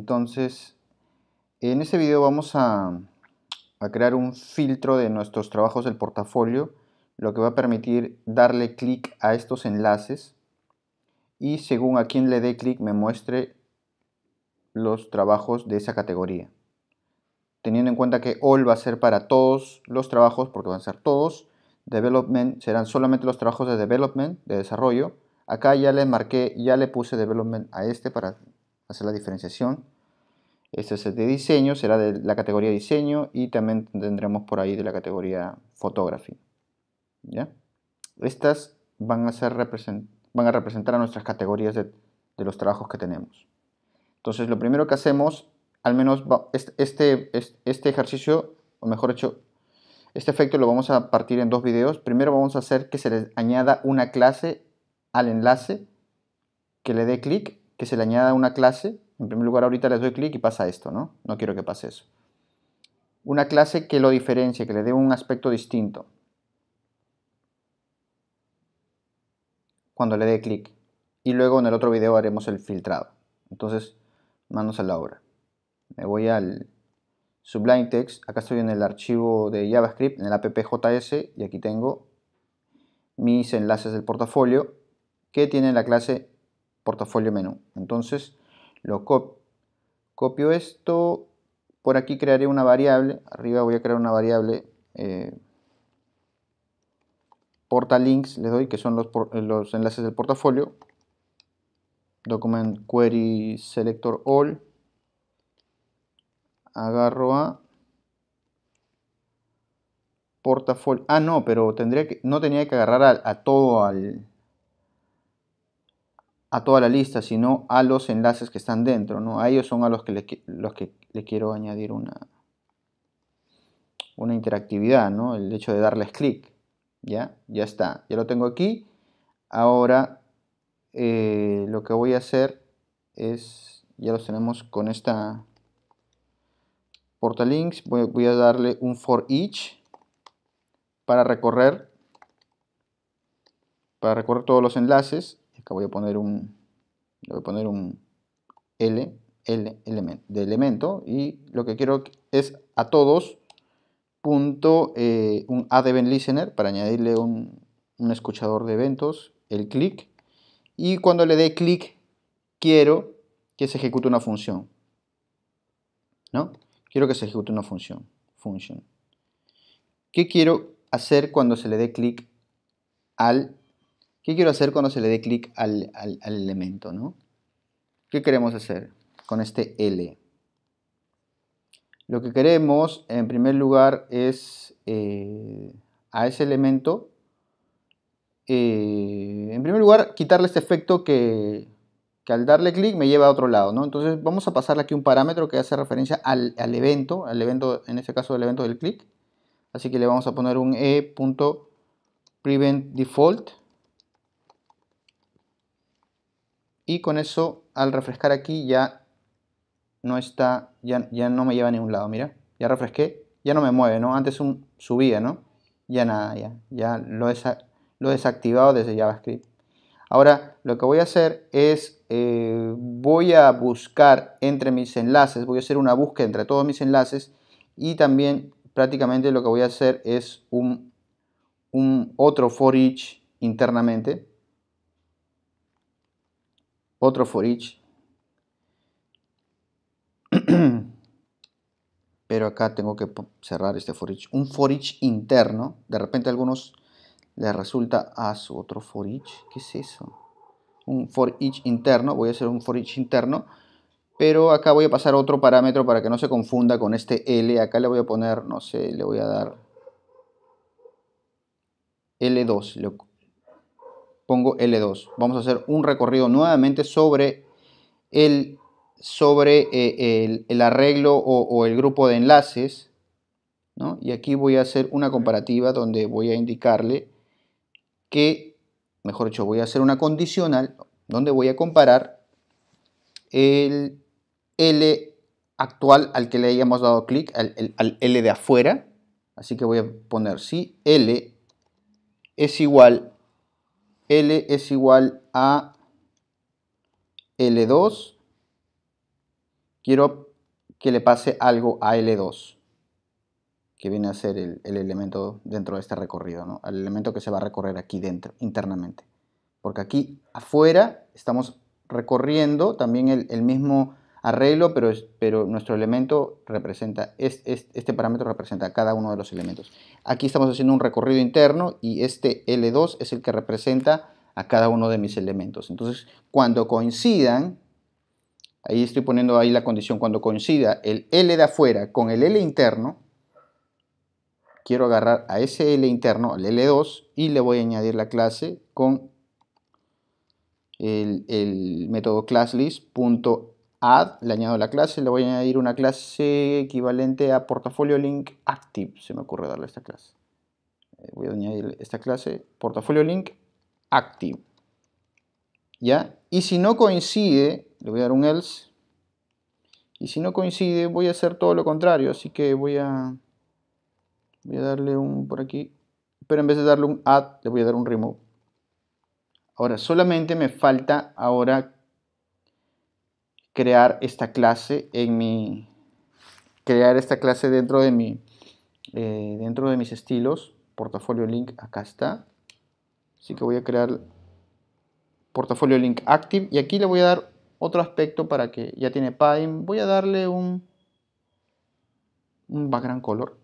Entonces, en este video vamos a, crear un filtro de nuestros trabajos del portafolio, lo que va a permitir darle clic a estos enlaces y según a quien le dé clic me muestre los trabajos de esa categoría. Teniendo en cuenta que All va a ser para todos los trabajos, porque van a ser todos, Development serán solamente los trabajos de Development, de desarrollo. Acá ya le marqué, ya le puse Development a este para hacer la diferenciación. Este set de diseño será de la categoría diseño y también tendremos por ahí de la categoría fotografía. ¿ya? Estas van a, ser van a representar a nuestras categorías de, los trabajos que tenemos. Entonces lo primero que hacemos, al menos este, este ejercicio, o mejor dicho, este efecto lo vamos a partir en dos videos. Primero vamos a hacer que se le añada una clase al enlace que le dé clic que se le añada una clase. En primer lugar, ahorita les doy clic y pasa esto, ¿no? No quiero que pase eso. Una clase que lo diferencie, que le dé un aspecto distinto. Cuando le dé clic. Y luego en el otro video haremos el filtrado. Entonces, manos a la obra. Me voy al Sublime Text. Acá estoy en el archivo de JavaScript, en el app.js. Y aquí tengo mis enlaces del portafolio que tiene la clase portafolio menú. Entonces lo copio. esto. Por aquí crearé una variable. Arriba voy a crear una variable. Eh, porta links le doy que son los, los enlaces del portafolio document query selector all agarro a portafolio ah no pero tendría que no tenía que agarrar a todo al a toda la lista, sino a los enlaces que están dentro, ¿no? A ellos son a los que le, los que le quiero añadir una, una interactividad, ¿no? El hecho de darles clic, ¿ya? Ya está, ya lo tengo aquí. Ahora eh, lo que voy a hacer es, ya los tenemos con esta portal links, voy a darle un for each para recorrer, para recorrer todos los enlaces acá voy a poner un, voy a poner un L, L de elemento y lo que quiero es a todos punto, eh, un add event listener para añadirle un, escuchador de eventos, el clic. y cuando le dé clic quiero que se ejecute una función. ¿No? Quiero que se ejecute una función. Function. ¿Qué quiero hacer cuando se le dé clic al ¿Qué quiero hacer cuando se le dé clic al, elemento? ¿Qué queremos hacer con este L? Lo que queremos, en primer lugar, es eh, a ese elemento, eh, en primer lugar, quitarle este efecto que, al darle clic me lleva a otro lado. Entonces vamos a pasarle aquí un parámetro que hace referencia al, evento, al evento, en este caso, el evento del clic. Así que le vamos a poner un e.preventDefault. default y con eso al refrescar aquí ya no está, ya, no me lleva a ningún lado, mira, ya refresqué, ya no me mueve, ¿no? Antes subía, ¿no? Ya nada, ya, ya lo he, desactivado desde JavaScript. Ahora lo que voy a hacer es, eh, voy a buscar entre mis enlaces, voy a hacer una búsqueda entre todos mis enlaces y también prácticamente lo que voy a hacer es un otro for each internamente otro for each. Pero acá tengo que cerrar este for each. Un for each interno. De repente a algunos les resulta, a ah, su otro for each. ¿Qué es eso? Un for each interno. Voy a hacer un for each interno. Pero acá voy a pasar otro parámetro para que no se confunda con este L. Acá le voy a poner, no sé, le voy a dar L2 pongo L2. Vamos a hacer un recorrido nuevamente sobre el, sobre, eh, el, arreglo o, el grupo de enlaces. Y aquí voy a hacer una comparativa donde voy a indicarle que, mejor dicho, voy a hacer una condicional donde voy a comparar el L actual al que le hayamos dado clic, al, al L de afuera. Así que voy a poner si L es igual L es igual a L2. Quiero que le pase algo a L2, que viene a ser el, elemento dentro de este recorrido, ¿no? el elemento que se va a recorrer aquí dentro, internamente. Porque aquí afuera estamos recorriendo también el, el mismo arreglo, pero, pero nuestro elemento representa, este parámetro representa a cada uno de los elementos. Aquí estamos haciendo un recorrido interno y este L2 es el que representa a cada uno de mis elementos. Entonces, cuando coincidan, ahí estoy poniendo ahí la condición, cuando coincida el L de afuera con el L interno, quiero agarrar a ese L interno, al L2, y le voy a añadir la clase con el, método classlist add, le añado la clase, le voy a añadir una clase equivalente a portafolio link active, se me ocurre darle esta clase. Eh, voy a añadir esta clase, portafolio link active. ¿Ya? Y si no coincide, le voy a dar un else. Y si no coincide, voy a hacer todo lo contrario, así que voy a, voy a darle un por aquí. Pero en vez de darle un add, le voy a dar un remove. Ahora, solamente me falta ahora crear esta clase en mi crear esta clase dentro de mi eh, dentro de mis estilos portafolio link acá está así que voy a crear portafolio link active y aquí le voy a dar otro aspecto para que ya tiene padding voy a darle un un background color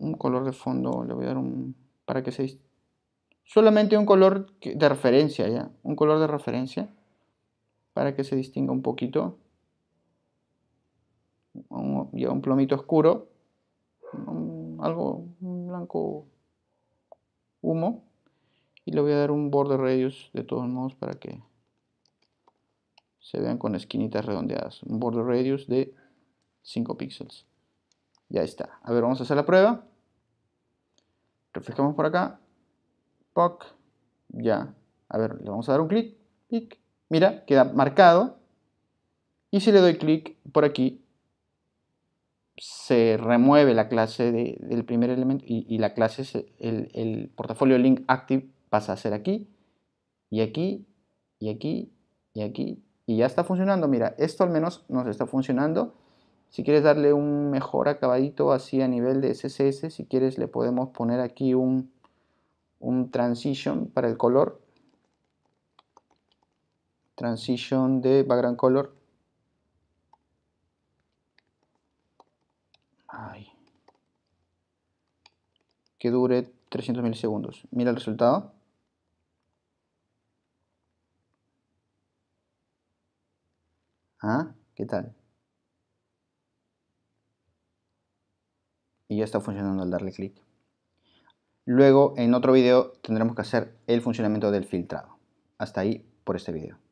un color de fondo le voy a dar un para que se solamente un color de referencia ya un color de referencia para que se distinga un poquito. Un, lleva un plomito oscuro, algo blanco humo. Y le voy a dar un border radius de todos modos para que se vean con esquinitas redondeadas. Un border radius de 5 píxeles. Ya está. A ver, vamos a hacer la prueba. Reflejamos por acá. Poc. Ya. A ver, le vamos a dar un clic. Clic. Mira, queda marcado. Y si le doy clic por aquí, se remueve la clase del primer elemento y, la clase, el, portafolio link active pasa a ser aquí, y aquí, y aquí, y aquí, y ya está funcionando. Mira, esto al menos nos está funcionando. Si quieres darle un mejor acabadito así a nivel de CSS, si quieres le podemos poner aquí un, un transition para el color transition de background color. Que dure 300 milisegundos. Mira el resultado. ¿Ah? ¿Qué tal? Y ya está funcionando al darle clic. Luego, en otro video, tendremos que hacer el funcionamiento del filtrado. Hasta ahí por este video.